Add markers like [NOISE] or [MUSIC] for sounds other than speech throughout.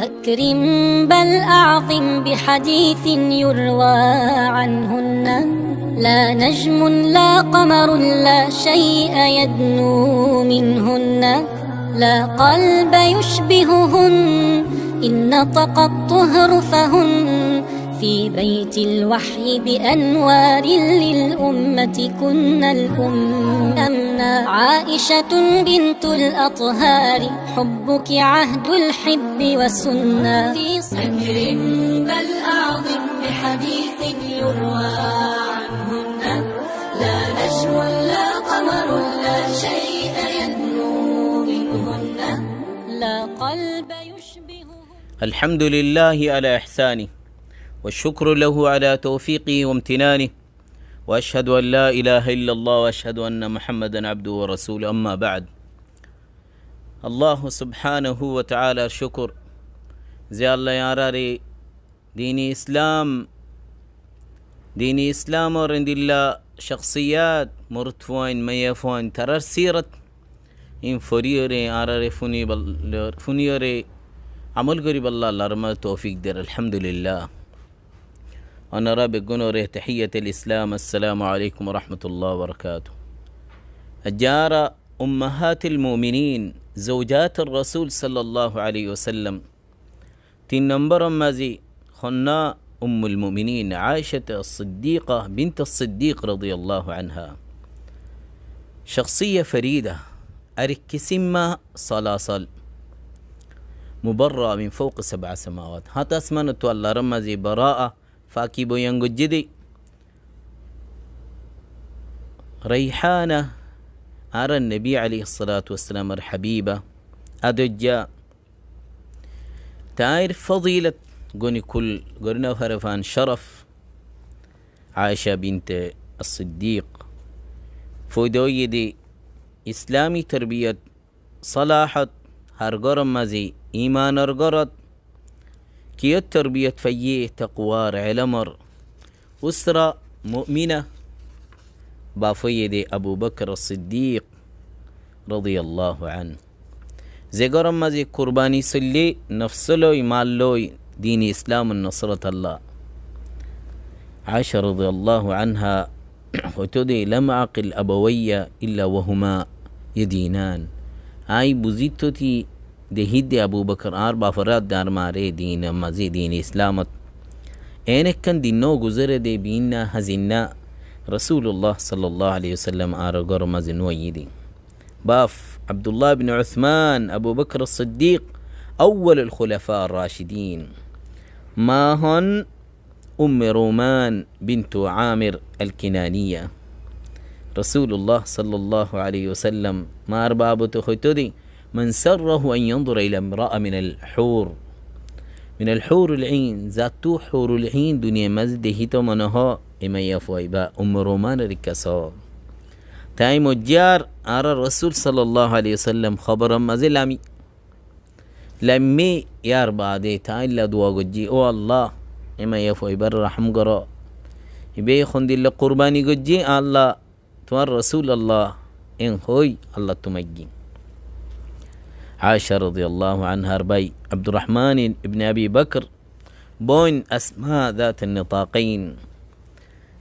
أكرم بل أعظم بحديث يروى عنهن لا نجم لا قمر لا شيء يدنو منهن لا قلب يشبههن إن نطق الطهر فهن في بيت الوحي بأنوار للأمة كنا الأم أمنا عائشة بنت الأطهار حبك عهد الحب والسنة في أكرم بل أعظم بحديث يروى عنهن لا نجم لا قمر لا شيء يدنو منهن لا قلب يشبه الحمد لله على إحسانه والشكر له على توفيقه وامتنانه واشهد ان لا اله الا الله واشهد ان محمدا عبده ورسوله اما بعد الله سبحانه وتعالى شكر زي الله يا راري ديني اسلام ديني اسلام ورند الله شخصيات مرتفوين ميفوين ترر سيرة انفوريوري اراري فني بل فنيوري عمل قريب الله الله توفيق دير الحمد لله أنا رابي بقنوره تحية الإسلام السلام عليكم ورحمة الله وبركاته جار أمهات المؤمنين زوجات الرسول صلى الله عليه وسلم تين نمبر مازي خنا أم المؤمنين عائشة الصديقة بنت الصديق رضي الله عنها شخصية فريدة أركسمة صلاصل مبرأة من فوق سبع سماوات هات أسمان الله رمزي براءة فأكي بويان جدي ريحانة أرى النبي عليه الصلاة والسلام الحبيبة أدجا تاير فضيلة قوني كل قرنا هرفان شرف عائشة بنت الصديق فودوي دي إسلامي تربية صلاحت هرقرم مزي إيمان أرقرت كيت تربية فيي تقوار علمر أسرة مؤمنة بافيدي أبو بكر الصديق رضي الله عنه زي قرم زي قرباني سلي نفسلوي مالوي دين إسلام النصرة الله عائشة رضي الله عنها [CLEARS THROAT] وتدي لم أقل أبوي إلا وهما يدينان أي بزيتتي دهيد أبو بكر أربع فرات دار ماري دين مزي دين إسلامت إنك كان نو گزر دي بينا هزينا رسول الله صلى الله عليه وسلم أرغر مزنو يدي باف عبد الله بن عثمان أبو بكر الصديق أول الخلفاء الراشدين ما هن أم رومان بنت عامر الكنانية رسول الله صلى الله عليه وسلم ما أربابته ختدي من سره أن ينظر إلى امرأة من الحور من الحور العين ذاتو حور العين دنيا مزده هيتو منها إما يفوي با أم رومان ركسا تاي مجار أرى الرسول صلى الله عليه وسلم خبر مزي لامي لمي يار بعدي تاي لا دوا جي أو الله إما يفوي بر رحم قرأ يبي خندي لقرباني قجي الله توان رسول الله إن خوي الله تمجين عائشة رضي الله عنها ربي عبد الرحمن بن أبي بكر بوين أسماء ذات النطاقين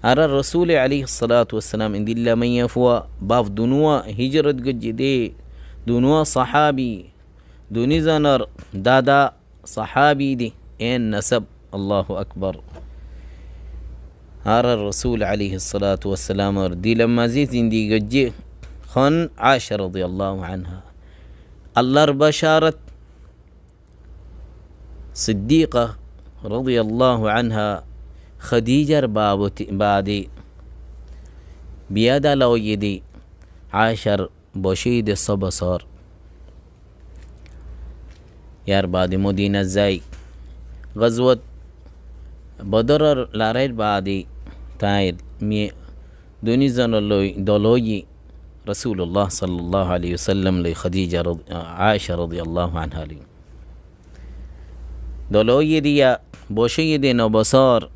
أرى الرسول عليه الصلاة والسلام إن دل من يفوى باف دنوا هجرة قجدي دنوا صحابي دوني زنر دادا صحابي دي إن نسب الله أكبر أرى الرسول عليه الصلاة والسلام دي لما زيت دي قجي خن عائشة رضي الله عنها আল্লাহর বাশারত সিদ্দিকা রদিয়াল্লাহ আনহা খদিজার بادي বাদি لو يدي عاشر بشيد الصبصار يا بادي مدينة زي غزوة بدر لاريد بادي تايد مي دوني زنولوي دولوي رسول الله صلى الله عليه وسلم لخديجة رضي عائشة رضي الله عنها لي دولو يدي بوشي يدي نبصار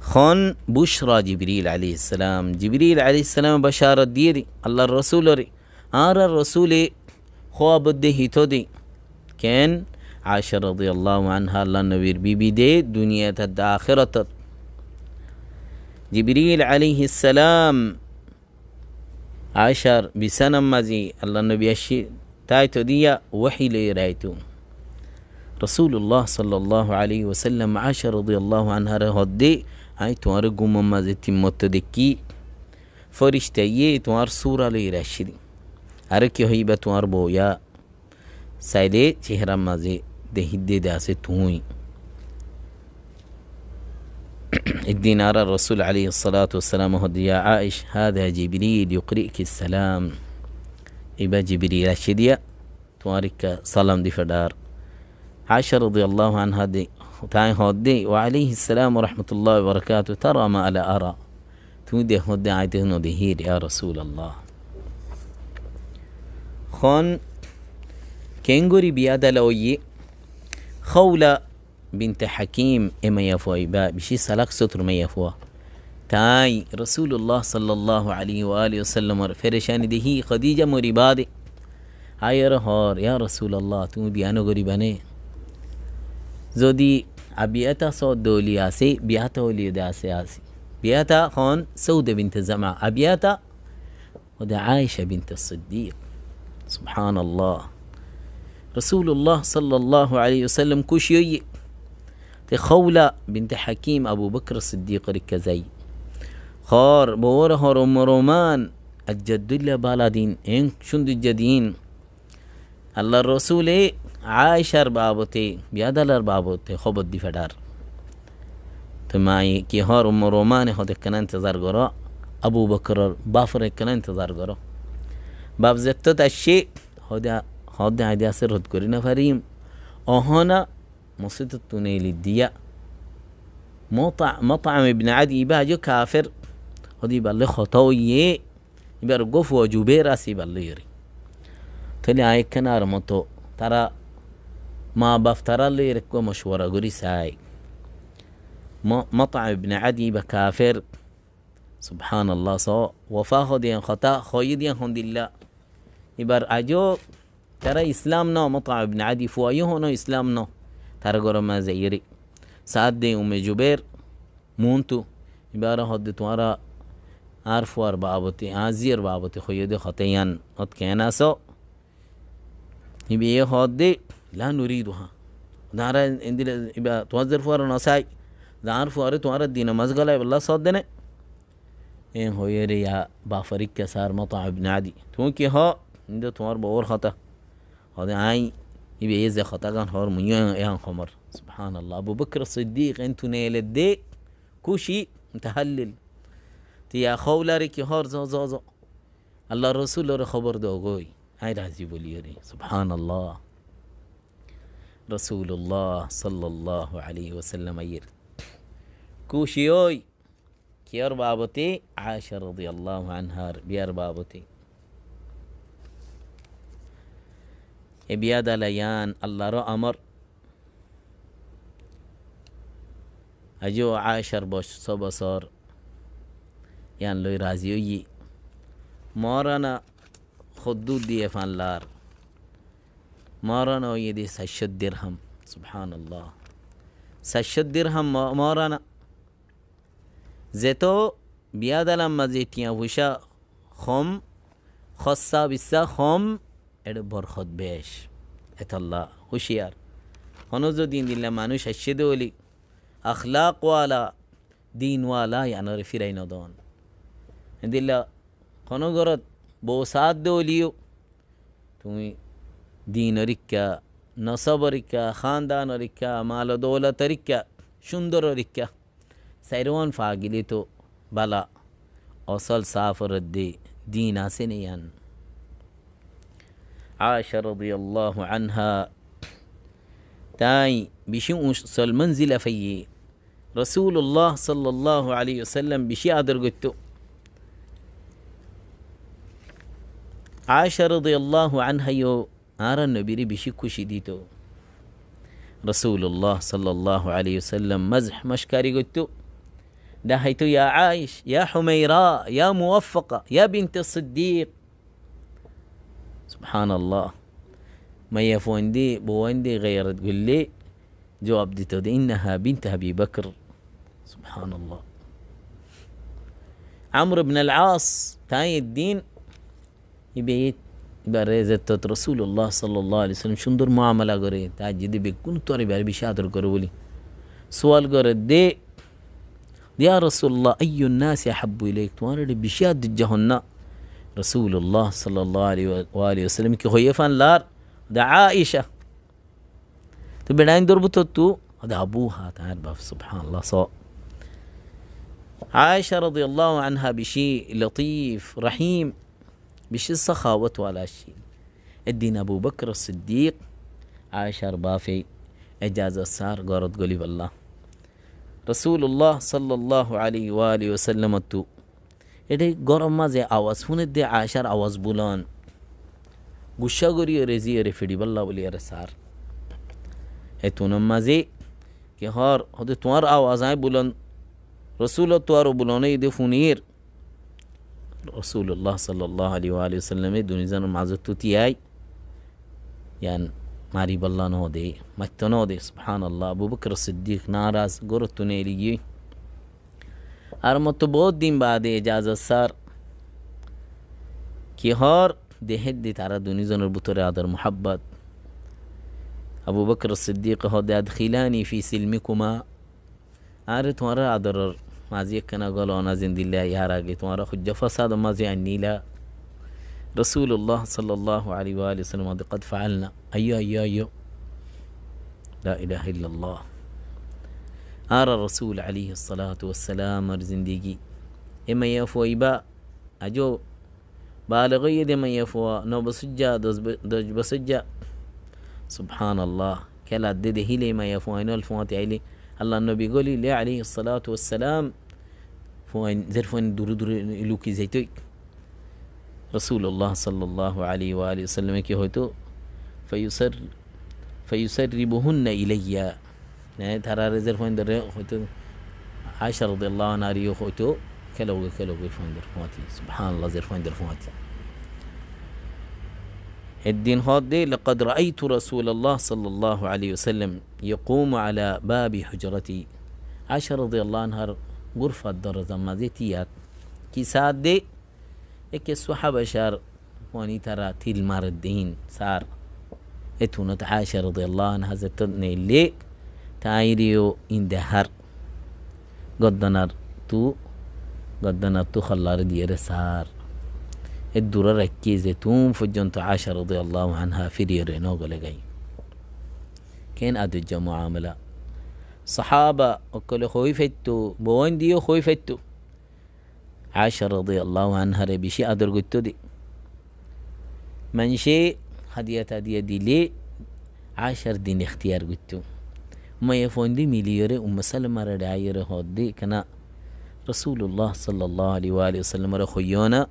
خون بشرى جبريل عليه السلام جبريل عليه السلام بشارة ديري الله الرسول ري آر الرسول خواب ده تودي كان عائشة رضي الله عنها الله نبير بيبي دي دنيا تد آخرة جبريل عليه السلام আয়সার বিছানাম মাজি আল্লাহ নবী আসি তাই তো দিয়া ওয়াহি লই রায়তু রসুল্লাহ সাল্লাহ আলী ওসাল্লাম আয়সা রদি আল্লাহ আনহার হদ্দে আই তোমার গুমম মাঝে তিম্মত দেখি ফরিস্তা ইয়ে তোমার সুরা লই রাশি আর কি হইবা তোমার বৌয়া সাইডে চেহারা মাঝে দেহিদ্দে দে আছে তুই الدينار الرسول عليه الصلاة والسلام هو يا عائش هذا جبريل يقرئك السلام إبا جبريل شديا توارك سلام دي فدار عائشة رضي الله عنها دي تاي هدي وعليه السلام ورحمة الله وبركاته ترى ما ألا أرى تودي هدي عيته دهير يا رسول الله خون كينغوري بيادة لوي خولة بنت حكيم إما يفوي با بشي سلق ستر ما يفوا تاي رسول الله صلى الله عليه وآله وسلم فرشان دهي خديجة مريبادي هاي رهار يا رسول الله تو بيانو غريباني زودي أبياتا صوت دولي آسي بياتا ولي داسي آسي بياتا خون سودة بنت زمع أبياتا ودا عائشة بنت الصديق سبحان الله رسول الله صلى الله عليه وسلم كوش خولة بنت حكيم أبو بكر الصديق ركزي خار بورا هرم رومان الجدل بالادين إن شند الجدين الله الرسول عايشة بابوتي بيادل بابوتي خوب دي فدار تماي كي هرم رومان خود كان انتظار گرا أبو بكر بافر كان انتظار گرا باب زتت الشيء خود هدا عدي رد هد كورينا آهانا مصيد التونيل الديا مطع مطعم ابن عدي يبقى جو كافر هدي يبقى لي خطوية يبقى رقوف وجوبيرا يري تلي هاي كنار متو ترى ما بفترى اللي ركو مشورة قري ساي مطعم ابن عدي بكافر سبحان الله صو وفا خدين خطا خويدين هند الله يبر اجو ترى اسلامنا مطعم ابن عدي فوايهو نو اسلامنا ما زيري سعد دي أمي جبير مونتو عبارة هد توارا عرف وار بابتي عزير بابتي دي خطيان هد كينا سو يبقى ايه دي لا نريدها دارا اندي يبقى توزر فوارا نساي دارا فوارا توارا دينا مزغلا بالله صدنا إن ايه هو يا بافريك كسار مطع ابن عدي تونكي ها عند توار بور خطأ هذا عين يبي إذا إيه خطأ حور من يان خمر سبحان الله أبو بكر الصديق أنتو نيل الدي كوشي متهلل خولا ريكي هور زو زو زو الله الرسول رو خبر دوغوي هاي رازي بوليوري سبحان الله رسول الله صلى الله عليه وسلم أير كوشيوي كير بابتي عائشة رضي الله عنها بير بابتي بيادليان الله رو أمر أجو عاشر بوش صبا صار يعني لو رازيو يي مارنا خدود دي فان لار مارنا ويدي سشد درهم سبحان الله سشد درهم مارنا زيتو بيادلم مزيتيا وشا خم خصا بسا خم এটা বরখত বেশ এতাল্লা হুশিয়ার হনজো দিন দিল্লা মানুষ আসছে অলি আখলাকওয়ালা দিনওয়ালা ইয়ানরে ফিরাই নদন দিল্লা কোনো ঘরত বউ সাত দলিও তুমি দিন রিক্ষা নসব রিক্ষা খানদান রিক্ষা মাল দৌলত রিক্ষা সুন্দর রিক্ষা সাইরওয়ান ফাগিলি তো বালা অসল দি দিন আসেনি আন عائشة رضي الله عنها تاي بشي سلمنزل في رسول الله صلى الله عليه وسلم بشيء أدر قلت عائشة رضي الله عنها يو آرى النبي بشي كشديتو رسول الله صلى الله عليه وسلم مزح مشكاري قلت دهيتو يا عايش يا حميراء يا موفقة يا بنت الصديق سبحان الله ما يفوندي بوندي غيرت تقول لي جواب دي تودي إنها بنت أبي بكر سبحان الله عمرو بن العاص تاي الدين يبيت بريزت رسول الله صلى الله عليه وسلم شندر معاملة করে تاجد بيكون বেকুন তরে بشادر قرولي سؤال قرد دي يا رسول الله أي الناس أحب إليك তোমার بشاد জাহান্না رسول الله صلى الله عليه وآله وسلم كي दा لار तो बेडाइन تو بنائن دور بتوتو هذا أبوها تعال बाफ सुभान अल्लाह عائشة رضي الله عنها بشيء لطيف رحيم بشي سخاوة ولا شيء الدين أبو بكر الصديق عائشة ربافي إجازة سار قرد قولي الله رسول الله صلى الله عليه وآله وسلم التو এটি গরম মাঝে আওয়াজ ফোনে দিয়ে আয়সার আওয়াজ বুলন গুসা করিও রে জিও রে ফিডি বল্লা বলি আরে সার এ তুনম মাঝে কি হর হতে তোমার আওয়াজ আয় বুলন রসুল তোয়ার বুলনে ঈদে ফুনির রসুল্লাহ সাল্লাহ আলী আলী সাল্লামে দুনিজনের মাঝে তুতিয়াই ইয়ান মারি বল্লা ন দে মাত্য নদে দে সুবহান আল্লাহ আবু বকর সিদ্দিক নারাজ গোরতুনে এলিগিয়ে المطبوطين بعد إجازة صار كهار دي هدي تعالى دونيزون البطورة هذا محبت أبو بكر الصديق هذا أدخلاني في سلمكما عارت ورا أدرر مازي كنا قالوا أنا زند الله يا راجت خود جفا فساد مازي النيلة رسول الله صلى الله عليه وآله وسلم قد فعلنا أيوه أيوه أيوه لا إله إلا الله أرى rasul عليه الصلاة والسلام ar إما يفو yafo أجو بالغي دي من يفوا نو بسجا دوج بسجا سبحان الله كلا دد هيلي ما يفو اينو الفواتي علي الله النبي قولي لي عليه الصلاة والسلام فوين زر فوين دور درو لوكي زيتوي رسول الله صلى الله عليه وآله وسلم كي هوتو فيسر فيسربهن إليّ نهاية هرارة زر فندر خوتو عائشة رضي الله عنها ريو خوتو كلوغي كلوغي فندر فواتي سبحان الله زر فندر فواتي الدين هادي لقد رأيت رسول الله صلى الله عليه وسلم يقوم على باب حجرتي عائشة رضي الله عنها غرفة در ما زيتيات كي دي إك الصحابة شار واني ترى تلمار الدين سار اتونت عائشة رضي الله عنها زتني ليه taayiriyo indahar قدنار تو قدنار تو خلار diyere saar الدورة ركيزة توم فجنت عائشة رضي الله عنها في رينو لغي كين أدو جمع عاملة صحابة وكل خويفتو بوين ديو خويفتو عائشة رضي الله عنها ربشي أدر قدتو دي من شيء هدية هدية دي لي عشر دين اختيار قلتو ما يفوندي مليوري أم سلمة ردعي رهودي كنا رسول الله صلى الله عليه وآله وسلم رخيونا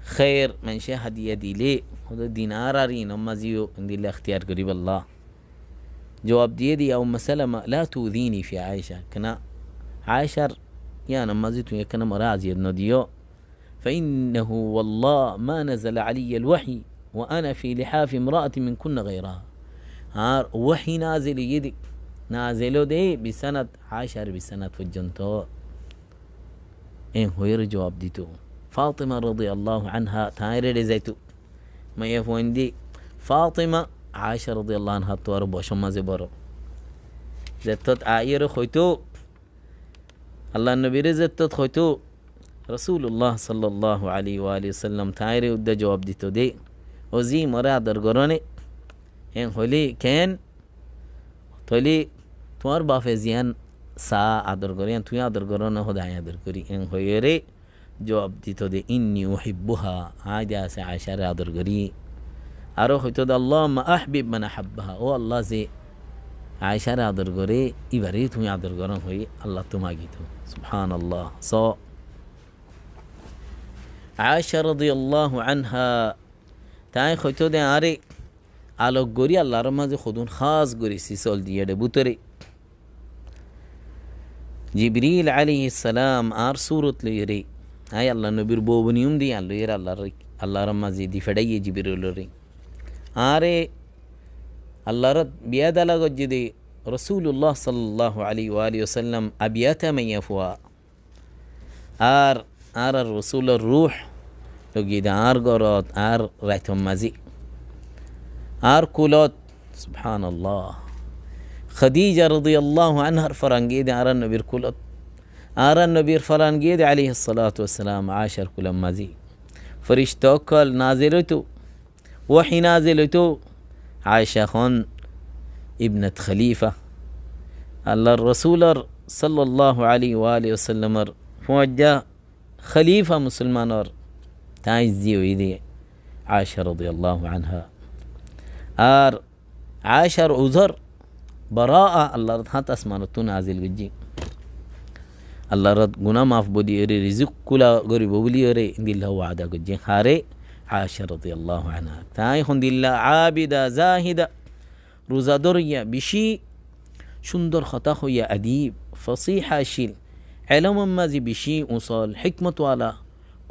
خير من شيء هدية دي لي هذا دينار رين أم زيو عندي الله اختيار قريب الله جواب دي دي أم سلمة لا تؤذيني في عائشة كنا عائشة يا أنا ما زيتو يا كنا مراعز يدنا فإنه والله ما نزل علي الوحي وأنا في لحاف امرأة من كن غيرها هار وحي نازل يدي نازلو دي بسنة عشر بسنة فجنتو إن إيه، هو يرجو أبديتو فاطمة رضي الله عنها تاير لزيتو ما يفوين دي فاطمة عائشة رضي الله عنها توارو ما زبرو زتت عائر خويتو الله النبي رزتت خويتو رسول الله صلى الله عليه وآله وسلم تاير ودا جواب ديتو دي وزي مرا درگرانه হ্যাঁ হইলি কেন তৈলি তোমার বাপে জিয়ান সা আদর করি তুই আদর করো না হদায় আদর করি এং হয়ে রে জবাব দিত দে ইন্নি ও হিব্বুহা আয় দে আছে আয়সারে আদর করি আরও হয়তো দে আল্লাহ আহবিব মানে হাব্বাহা ও আল্লাহ যে আয়সারে আদর করে এবারেই তুমি আদর গরম হই আল্লাহ তোমাকে তো সুহান আল্লাহ স আয়সা রদি আল্লাহ আনহা তাই হয়তো দে আরে আলোক গড়ি আল্লাহর মাঝে খদুন খাস গড়ি সিসল দিয়ে বুতরে জিবরিল আলী ইসালাম আর সুরত লইরে হাই আল্লাহ নবীর বৌবনিয়ম দিয়ে আল্লু এর আল্লাহর আল্লাহর মাঝে দি ফেডাইয়ে জিবিরুল রে আরে আল্লাহর বিয়াদ আলাগ যদি রসুল্লাহ সাল্লাহ আলী আলী ওসাল্লাম আবিয়াতা মাইয়া ফুয়া আর আর আর রসুলের রুহ লগিয়ে আর গরত আর রাইথম মাজি آركولوت سبحان الله خديجة رضي الله عنها الفرنجيد أرن كولوت أرن بير فرانجيدي عليه الصلاة والسلام عاشر كولم مزي فرشتوكل نازلتو وحي نازلتو عائشة خون ابنة خليفة الله الرسول صلى الله عليه وآله وسلم فوجا خليفة مسلمان تعزي ويدي عائشة رضي الله عنها আর আয়েশার উজর বরা আল্লাহর হাত আসমানত নাজিল গজ্জি আল্লাহর গুনা মাফ বদি এরে রিজুক কুলা গরিব বলি এরে দিল্লাহ ওয়াদা গজ্জি হারে عائشة رضي الله عنها تايخون ديلا عابدة زاهدة روزادوريا بشي شندر خطاخو يا أديب فصيحة شيل علم مازي بشي وصال حكمة على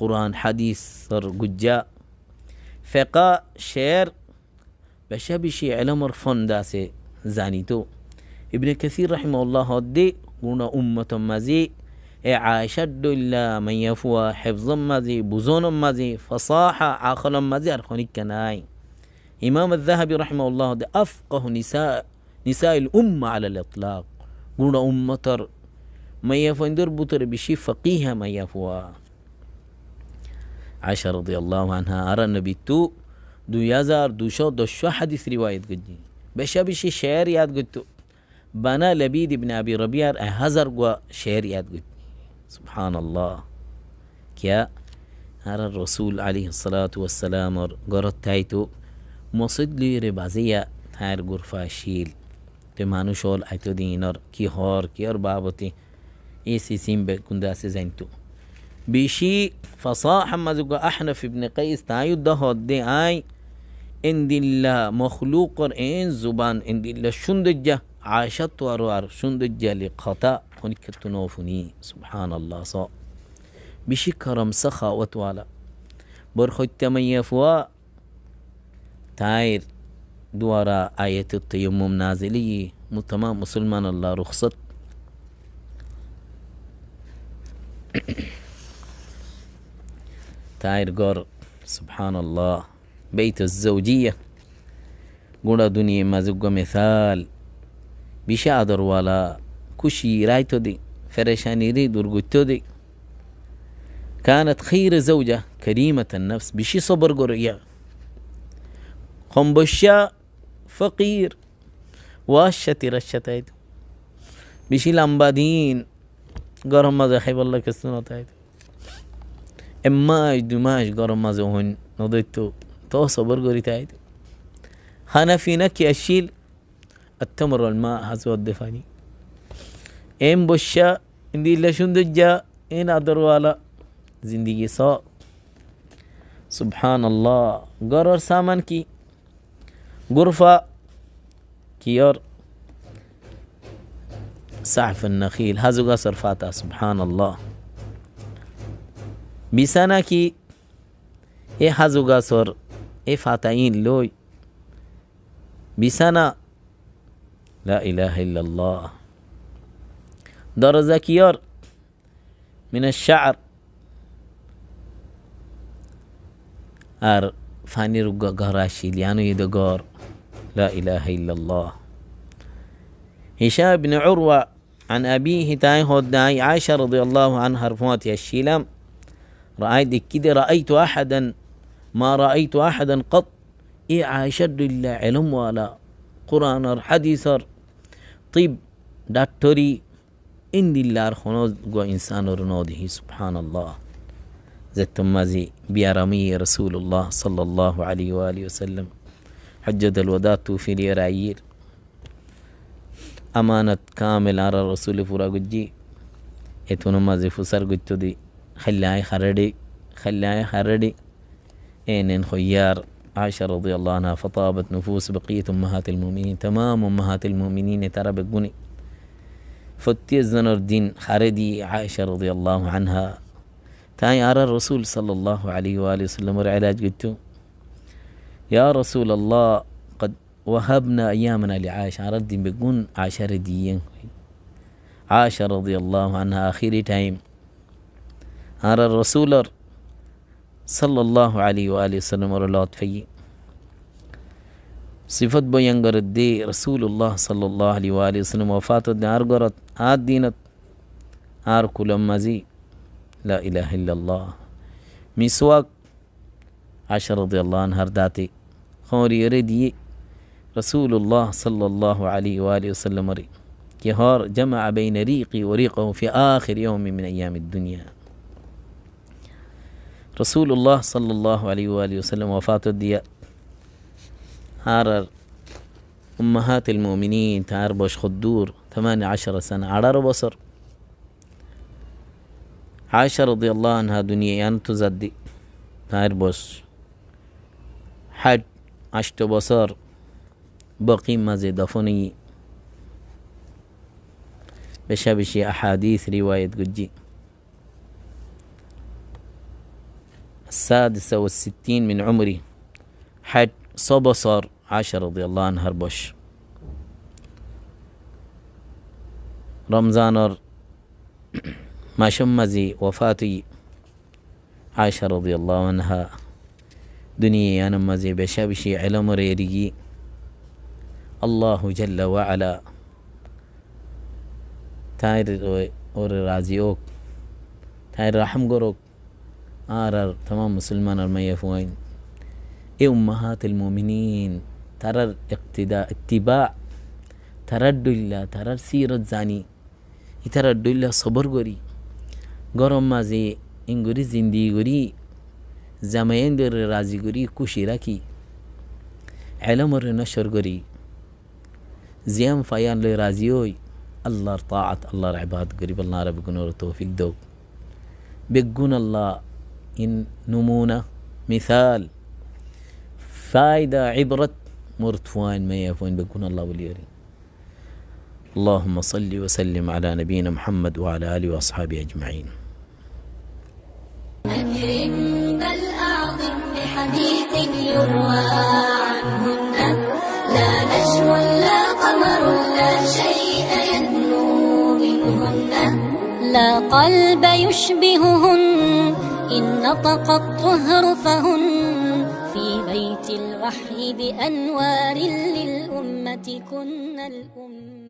قرآن حديث سر قجا فقه شعر بشابشي علمر فن داسي زانيتو ابن كثير رحمه الله دي ونا أمة مزي عاشد إلا من يفوى حفظا مزي بزونا مزي فصاحة عاقلا مزي أرخوني كناي إمام الذهبي رحمه الله دي أفقه نساء نساء الأمة على الإطلاق قلنا أمة من من اندر بطر بشي فقيها من يفوى عائشة رضي الله عنها أرى النبي تو دو دو دو شو দুই حديث رواية قدي بشابش شعر ياد قدتو بنا لبيد بن أبي ربيع هزر قوى شعر ياد قد سبحان الله كيا هر الرسول عليه الصلاة والسلام قرد تايتو مصد لي ربازية تاير غرفة شيل تمانو شول ايتو دينار كي هور كي بابتي اي سي سيم بكنداس زينتو بشي فصاح مزقو احنف ابن قيس تايو دهو دي اي ان indilla مخلوق إن زبان ان indilla شندجة عاشت وروار شندجة لقطاء هنك تنوفني سبحان الله صا بشي كرم سخا وتوالا برخو التمية فوا تاير دوارا آية التيمم نازلي متمام مسلمان الله رخصت تاير قر سبحان الله بيت الزوجية قولا دنيا ما زقوا مثال بيشا بشادر ولا كشي رايتو دي فرشاني ري درقتو دي كانت خير زوجة كريمة النفس بشي صبر قرية خنبشا فقير واشتي رشتايت بشي لامبادين قرم ماذا حيب الله كسنو تايت إماج دماج قرم ماذا هن نضيتو طاسة برجر تايد هنا في نكي أشيل التمر والماء حسب الدفاني إن بشا دي لشون دجا إن أدروالا زندگي سا سبحان الله قرر سامن كي کی غرفة كيار سعف النخيل هذا قصر فاتا سبحان الله بسنة كي إيه هذا قصر إفاتين لوي بسنة لا إله إلا الله دار زكيار من الشعر أر فاني رقا قراشي لأنه يدقار لا إله إلا الله هشام بن عروة عن أبيه تايه هوداي عائشة رضي الله عنها رفوات الشيلم رأيت كده رأيت أحدا ما رأيت أحدا قط يعشد إيه إلا علم ولا قرآن حديث طيب دكتوري إن الله خنوز جو إنسان رنوده سبحان الله زت مازي بيارمي رسول الله صلى الله عليه وآله وسلم حجة الوداع توفي لي رأيير أمانة كامل على الرسول فرا جي إتونا مازي فسر قجتو دي خلاي خردي خلاي خردي إن خيار عائشة رضي الله عنها فطابت نفوس بقية أمهات المؤمنين تمام أمهات المؤمنين ترى بقوني فتي الزنر الدين خردي عائشة رضي الله عنها تاني أرى الرسول صلى الله عليه وآله وسلم والعلاج قلت يا رسول الله قد وهبنا أيامنا لعائشة ردي بقون عائشة رديين عائشة رضي الله عنها آخر تايم أرى الرسول صلى الله عليه وآله وسلم ஒரு في صفت بيان قرد دي رسول الله صلى الله عليه وآله وسلم وفاته دار قرد آد دينت آر لما مزي لا إله إلا الله مسواك عشر رضي الله عنها داتي خوري يردي رسول الله صلى الله عليه وآله وسلم ري كهار جمع بين ريقي وريقه في آخر يوم من أيام الدنيا رسول الله صلى الله عليه وآله وسلم وفاته الدية عرر أمهات المؤمنين تعار بوش خدور ثمانية عشر سنة عرر بصر عائشة رضي الله عنها دنيا أن تزدي تعار بوش حج عشت بصر بقي ما دفني بشبشي أحاديث رواية قجي السادسة والستين من عمري حج صبصر عائشة رضي الله عنه ربش رمضان [CLEARS THROAT] ما شمزي وفاتي عائشة رضي الله عنها دنيا أنا مزي بشابشي علم ريري الله جل وعلا تاير اور رازيوك تاير رحم قروك آرر تمام مسلمان الميفوين إي أمهات المؤمنين ترى اقتداء اتباع تردد إلا ترى سيرة زاني تردد إلا صبر غري গরম মাঝে ইঙ্গুরি জিন্দি গরি জামাইন্দর রাজি গরি খুশি রাখি এলমর নসর গরি জিয়াম ফায়ান লে রাজি ওই আল্লাহর তাআত আল্লাহর ইবাদত গরিব আল্লাহ রাব্বুকুনর তৌফিক দৌ বেগুন আল্লাহ إن نمونة مثال فايدة عبرة مرتوان ما يفون بكون الله وليري اللهم صل وسلم على نبينا محمد وعلى آله وأصحابه أجمعين أكرم بل أعظم بحديث يروى عنهن لا نجم لا قمر لا شيء يدنو منهن لا قلب يشبههن إن نطق الطهر فهن في بيت الوحي بأنوار للأمة كن الأمة